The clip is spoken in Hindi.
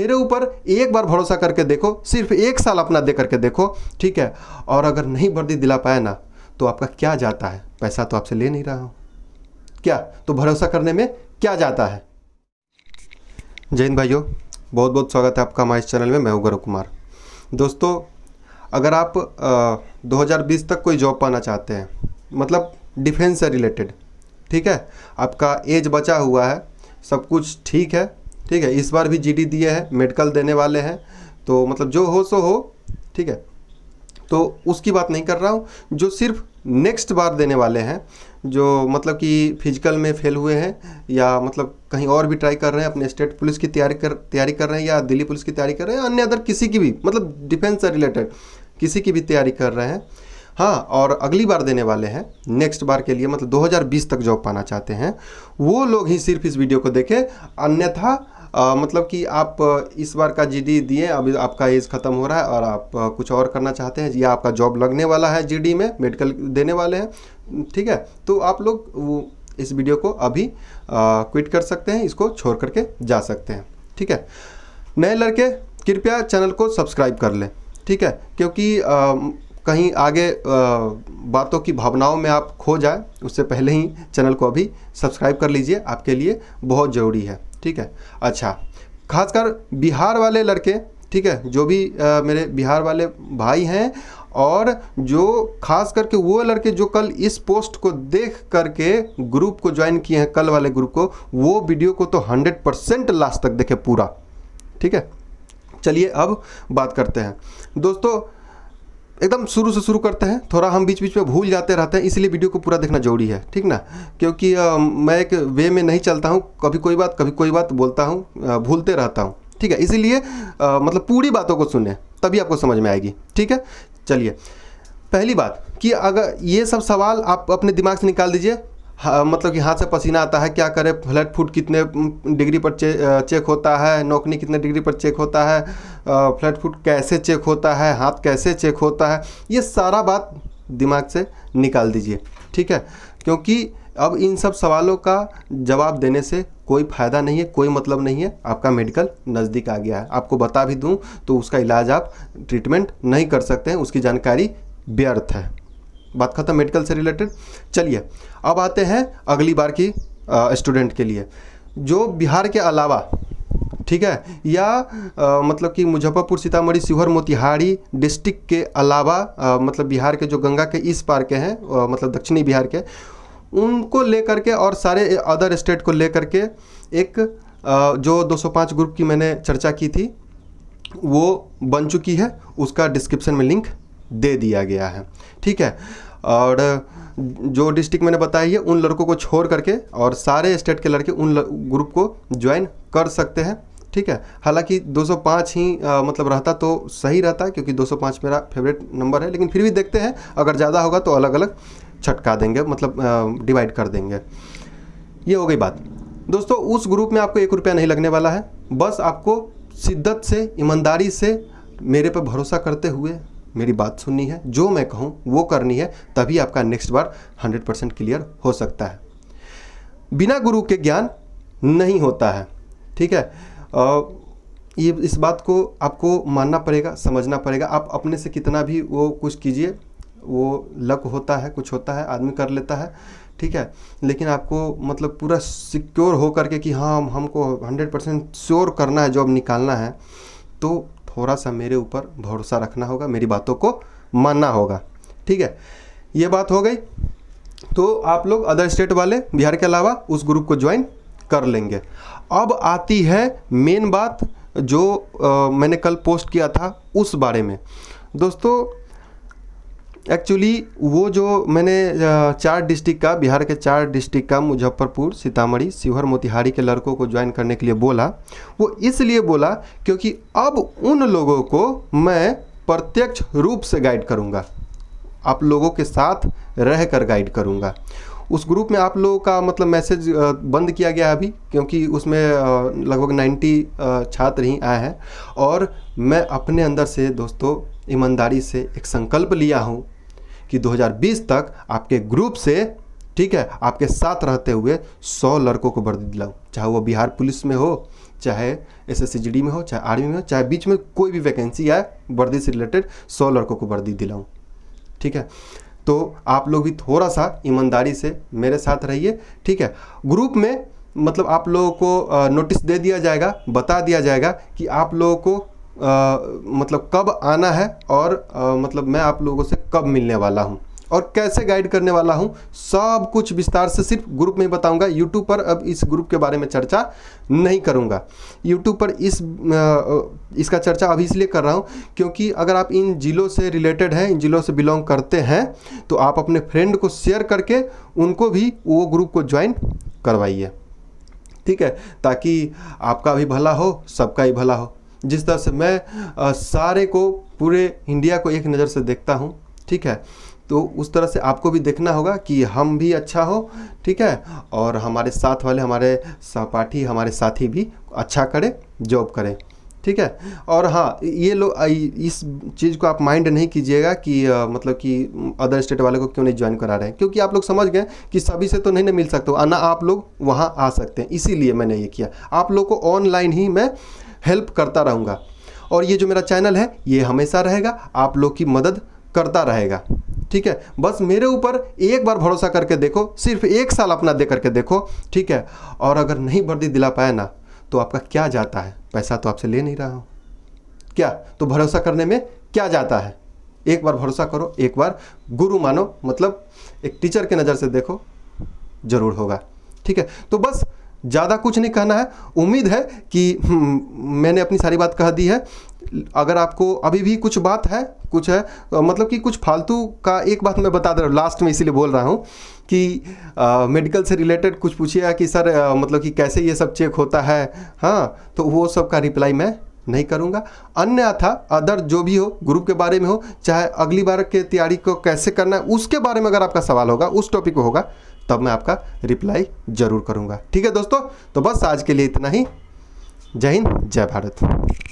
मेरे ऊपर एक बार भरोसा करके देखो सिर्फ एक साल अपना दे करके देखो ठीक है और अगर नहीं वर्दी दिला पाए ना तो आपका क्या जाता है पैसा तो आपसे ले नहीं रहा हूँ क्या तो भरोसा करने में क्या जाता है जैन भाइयों बहुत बहुत स्वागत है आपका हमारे इस चैनल में मैं हूँ गौरव कुमार दोस्तों अगर आप आ, 2020 तक कोई जॉब पाना चाहते हैं मतलब डिफेंस से रिलेटेड ठीक है आपका एज बचा हुआ है सब कुछ ठीक है ठीक है इस बार भी जी दिए हैं मेडिकल देने वाले हैं तो मतलब जो हो सो हो ठीक है तो उसकी बात नहीं कर रहा हूँ जो सिर्फ नेक्स्ट बार देने वाले हैं जो मतलब कि फिजिकल में फेल हुए हैं या मतलब कहीं और भी ट्राई कर रहे हैं अपने स्टेट पुलिस की तैयारी कर तैयारी कर रहे हैं या दिल्ली पुलिस की तैयारी कर रहे हैं अन्य अदर किसी की भी मतलब डिफेंस से रिलेटेड किसी की भी तैयारी कर रहे हैं हाँ और अगली बार देने वाले हैं नेक्स्ट बार के लिए मतलब 2020 तक जॉब पाना चाहते हैं वो लोग ही सिर्फ इस वीडियो को देखें अन्यथा आ, मतलब कि आप इस बार का डी दिए अभी आपका एज ख़त्म हो रहा है और आप कुछ और करना चाहते हैं या आपका जॉब लगने वाला है जी में मेडिकल देने वाले हैं ठीक है तो आप लोग वो इस वीडियो को अभी क्विट कर सकते हैं इसको छोड़ करके जा सकते हैं ठीक है नए लड़के कृपया चैनल को सब्सक्राइब कर लें ठीक है क्योंकि आ, कहीं आगे बातों की भावनाओं में आप खो जाए उससे पहले ही चैनल को अभी सब्सक्राइब कर लीजिए आपके लिए बहुत ज़रूरी है ठीक है अच्छा खासकर बिहार वाले लड़के ठीक है जो भी आ, मेरे बिहार वाले भाई हैं और जो खास करके वो लड़के जो कल इस पोस्ट को देख करके ग्रुप को ज्वाइन किए हैं कल वाले ग्रुप को वो वीडियो को तो 100 परसेंट लास्ट तक देखे पूरा ठीक है चलिए अब बात करते हैं दोस्तों एकदम शुरू से शुरू करते हैं थोड़ा हम बीच बीच में भूल जाते रहते हैं इसलिए वीडियो को पूरा देखना जरूरी है ठीक ना क्योंकि आ, मैं एक वे में नहीं चलता हूँ कभी कोई बात कभी कोई बात बोलता हूँ भूलते रहता हूँ ठीक है इसीलिए मतलब पूरी बातों को सुने तभी आपको समझ में आएगी ठीक है चलिए पहली बात कि अगर ये सब सवाल आप अपने दिमाग से निकाल दीजिए हाँ, मतलब कि हाथ से पसीना आता है क्या करें फ्लैट फुट कितने डिग्री पर चे, चेक होता है नौकनी कितने डिग्री पर चेक होता है फ्लैट फुट कैसे चेक होता है हाथ कैसे चेक होता है ये सारा बात दिमाग से निकाल दीजिए ठीक है क्योंकि अब इन सब सवालों का जवाब देने से कोई फ़ायदा नहीं है कोई मतलब नहीं है आपका मेडिकल नज़दीक आ गया है आपको बता भी दूं तो उसका इलाज आप ट्रीटमेंट नहीं कर सकते हैं उसकी जानकारी व्यर्थ है बात खत्म मेडिकल से रिलेटेड चलिए अब आते हैं अगली बार की स्टूडेंट के लिए जो बिहार के अलावा ठीक है या आ, मतलब कि मुजफ्फरपुर सीतामढ़ी शिवहर मोतिहारी डिस्ट्रिक्ट के अलावा आ, मतलब बिहार के जो गंगा के इस पार के हैं मतलब दक्षिणी बिहार के उनको लेकर के और सारे अदर स्टेट को लेकर के एक आ, जो 205 ग्रुप की मैंने चर्चा की थी वो बन चुकी है उसका डिस्क्रिप्शन में लिंक दे दिया गया है ठीक है और जो डिस्ट्रिक्ट मैंने बताई है उन लड़कों को छोड़ करके और सारे स्टेट के लड़के उन ग्रुप को ज्वाइन कर सकते हैं ठीक है हालांकि 205 ही आ, मतलब रहता तो सही रहता है क्योंकि 205 मेरा फेवरेट नंबर है लेकिन फिर भी देखते हैं अगर ज़्यादा होगा तो अलग अलग छटका देंगे मतलब डिवाइड कर देंगे ये हो गई बात दोस्तों उस ग्रुप में आपको एक रुपया नहीं लगने वाला है बस आपको शिद्दत से ईमानदारी से मेरे पर भरोसा करते हुए मेरी बात सुननी है जो मैं कहूँ वो करनी है तभी आपका नेक्स्ट बार 100 परसेंट क्लियर हो सकता है बिना गुरु के ज्ञान नहीं होता है ठीक है आ, ये इस बात को आपको मानना पड़ेगा समझना पड़ेगा आप अपने से कितना भी वो कुछ कीजिए वो लक होता है कुछ होता है आदमी कर लेता है ठीक है लेकिन आपको मतलब पूरा सिक्योर हो करके कि हाँ हम हमको हंड्रेड परसेंट श्योर करना है जॉब निकालना है तो थोड़ा सा मेरे ऊपर भरोसा रखना होगा मेरी बातों को मानना होगा ठीक है ये बात हो गई तो आप लोग अदर स्टेट वाले बिहार के अलावा उस ग्रुप को ज्वाइन कर लेंगे अब आती है मेन बात जो आ, मैंने कल पोस्ट किया था उस बारे में दोस्तों एक्चुअली वो जो मैंने चार डिस्ट्रिक्ट का बिहार के चार डिस्ट्रिक्ट का मुजफ्फरपुर सीतामढ़ी शिवहर मोतिहारी के लड़कों को ज्वाइन करने के लिए बोला वो इसलिए बोला क्योंकि अब उन लोगों को मैं प्रत्यक्ष रूप से गाइड करूँगा आप लोगों के साथ रह कर गाइड करूँगा उस ग्रुप में आप लोगों का मतलब मैसेज बंद किया गया अभी क्योंकि उसमें लगभग 90 छात्र ही आए हैं और मैं अपने अंदर से दोस्तों ईमानदारी से एक संकल्प लिया हूँ कि 2020 तक आपके ग्रुप से ठीक है आपके साथ रहते हुए सौ लड़कों को वर्दी दिलाऊँ चाहे वो बिहार पुलिस में हो चाहे एस में हो चाहे आर्मी में हो चाहे बीच में कोई भी वैकेंसी आए वर्दी से रिलेटेड सौ लड़कों को वर्दी दिलाऊँ ठीक है तो आप लोग भी थोड़ा सा ईमानदारी से मेरे साथ रहिए ठीक है ग्रुप में मतलब आप लोगों को नोटिस दे दिया जाएगा बता दिया जाएगा कि आप लोगों को मतलब कब आना है और आ, मतलब मैं आप लोगों से कब मिलने वाला हूँ और कैसे गाइड करने वाला हूँ सब कुछ विस्तार से सिर्फ ग्रुप में बताऊँगा यूट्यूब पर अब इस ग्रुप के बारे में चर्चा नहीं करूँगा यूट्यूब पर इस इसका चर्चा अभी इसलिए कर रहा हूँ क्योंकि अगर आप इन ज़िलों से रिलेटेड हैं इन ज़िलों से बिलोंग करते हैं तो आप अपने फ्रेंड को शेयर करके उनको भी वो ग्रुप को ज्वाइन करवाइए ठीक है ताकि आपका भी भला हो सबका ही भला हो जिस तरह से मैं सारे को पूरे इंडिया को एक नज़र से देखता हूँ ठीक है तो उस तरह से आपको भी देखना होगा कि हम भी अच्छा हो ठीक है और हमारे साथ वाले हमारे सहपाठी हमारे साथी भी अच्छा करें जॉब करें ठीक है और हाँ ये लोग इस चीज़ को आप माइंड नहीं कीजिएगा कि आ, मतलब कि अदर स्टेट वाले को क्यों नहीं ज्वाइन करा रहे हैं क्योंकि आप लोग समझ गए कि सभी से तो नहीं ना मिल सकते ना आप लोग वहाँ आ सकते हैं इसीलिए मैंने ये किया आप लोग को ऑनलाइन ही मैं हेल्प करता रहूँगा और ये जो मेरा चैनल है ये हमेशा रहेगा आप लोग की मदद करता रहेगा ठीक है बस मेरे ऊपर एक बार भरोसा करके देखो सिर्फ एक साल अपना दे करके देखो ठीक है और अगर नहीं वर्दी दिला पाए ना तो आपका क्या जाता है पैसा तो आपसे ले नहीं रहा हूँ क्या तो भरोसा करने में क्या जाता है एक बार भरोसा करो एक बार गुरु मानो मतलब एक टीचर के नज़र से देखो ज़रूर होगा ठीक है तो बस ज़्यादा कुछ नहीं कहना है उम्मीद है कि हम्म, मैंने अपनी सारी बात कह दी है अगर आपको अभी भी कुछ बात है कुछ है मतलब कि कुछ फालतू का एक बात मैं बता दे रहा हूँ लास्ट में इसीलिए बोल रहा हूँ कि आ, मेडिकल से रिलेटेड कुछ पूछिएगा कि सर आ, मतलब कि कैसे ये सब चेक होता है हाँ तो वो सब का रिप्लाई मैं नहीं करूँगा अन्यथा अदर जो भी हो ग्रुप के बारे में हो चाहे अगली बार के तैयारी को कैसे करना है उसके बारे में अगर आपका सवाल होगा उस टॉपिक को होगा तब मैं आपका रिप्लाई जरूर करूँगा ठीक है दोस्तों तो बस आज के लिए इतना ही जय हिंद जय भारत